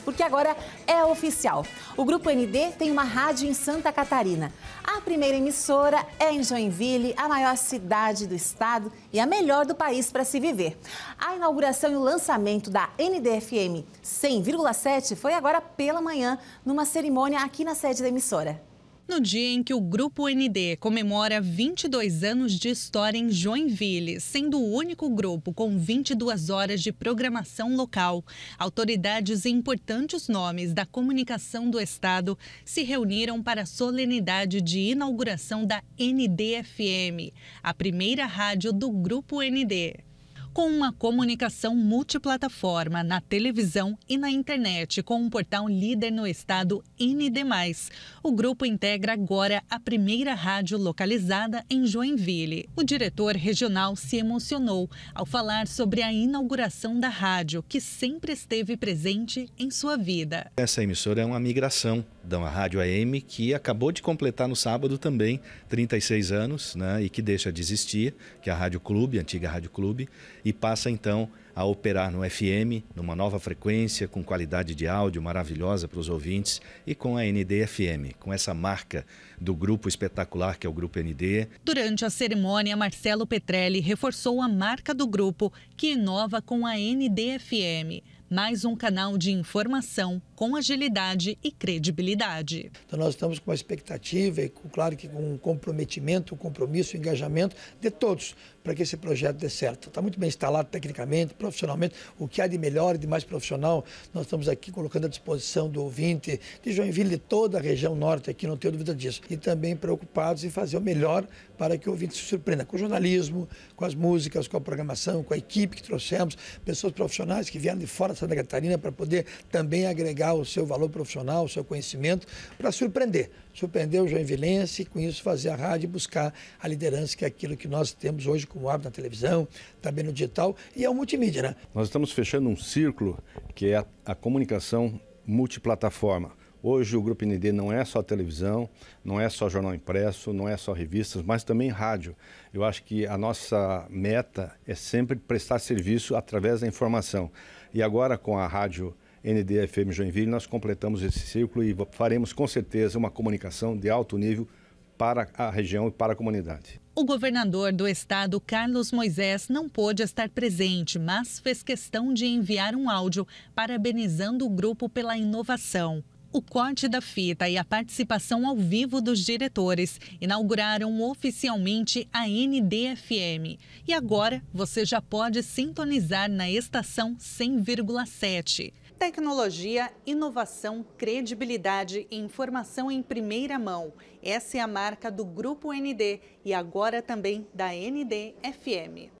porque agora é oficial. O Grupo ND tem uma rádio em Santa Catarina. A primeira emissora é em Joinville, a maior cidade do estado e a melhor do país para se viver. A inauguração e o lançamento da NDFM 100,7 foi agora pela manhã, numa cerimônia aqui na sede da emissora. No dia em que o Grupo ND comemora 22 anos de história em Joinville, sendo o único grupo com 22 horas de programação local, autoridades e importantes nomes da comunicação do Estado se reuniram para a solenidade de inauguração da NDFM, a primeira rádio do Grupo ND com uma comunicação multiplataforma na televisão e na internet, com um portal líder no estado ND. O grupo integra agora a primeira rádio localizada em Joinville. O diretor regional se emocionou ao falar sobre a inauguração da rádio, que sempre esteve presente em sua vida. Essa emissora é uma migração da Rádio AM, que acabou de completar no sábado também 36 anos né, e que deixa de existir, que é a Rádio Clube, a antiga Rádio Clube, e passa então a operar no FM, numa nova frequência, com qualidade de áudio maravilhosa para os ouvintes e com a NDFM, com essa marca do grupo espetacular que é o Grupo ND. Durante a cerimônia, Marcelo Petrelli reforçou a marca do grupo, que inova com a NDFM mais um canal de informação com agilidade e credibilidade. Então, nós estamos com uma expectativa e, claro, que com um comprometimento, um compromisso, um engajamento de todos para que esse projeto dê certo. Está muito bem instalado tecnicamente, profissionalmente, o que há de melhor e de mais profissional, nós estamos aqui colocando à disposição do ouvinte de Joinville, de toda a região norte aqui, não tenho dúvida disso. E também preocupados em fazer o melhor para que o ouvinte se surpreenda com o jornalismo, com as músicas, com a programação, com a equipe que trouxemos, pessoas profissionais que vieram de fora Santa Catarina para poder também agregar o seu valor profissional, o seu conhecimento, para surpreender. Surpreender o joinvilense e com isso fazer a rádio buscar a liderança que é aquilo que nós temos hoje como hábito na televisão, também no digital e é o multimídia, né? Nós estamos fechando um círculo que é a, a comunicação multiplataforma Hoje o Grupo ND não é só televisão, não é só jornal impresso, não é só revistas, mas também rádio. Eu acho que a nossa meta é sempre prestar serviço através da informação. E agora com a rádio NDFM Joinville, nós completamos esse círculo e faremos com certeza uma comunicação de alto nível para a região e para a comunidade. O governador do estado, Carlos Moisés, não pôde estar presente, mas fez questão de enviar um áudio parabenizando o grupo pela inovação. O corte da fita e a participação ao vivo dos diretores inauguraram oficialmente a NDFM. E agora você já pode sintonizar na estação 100,7. Tecnologia, inovação, credibilidade e informação em primeira mão. Essa é a marca do Grupo ND e agora também da NDFM.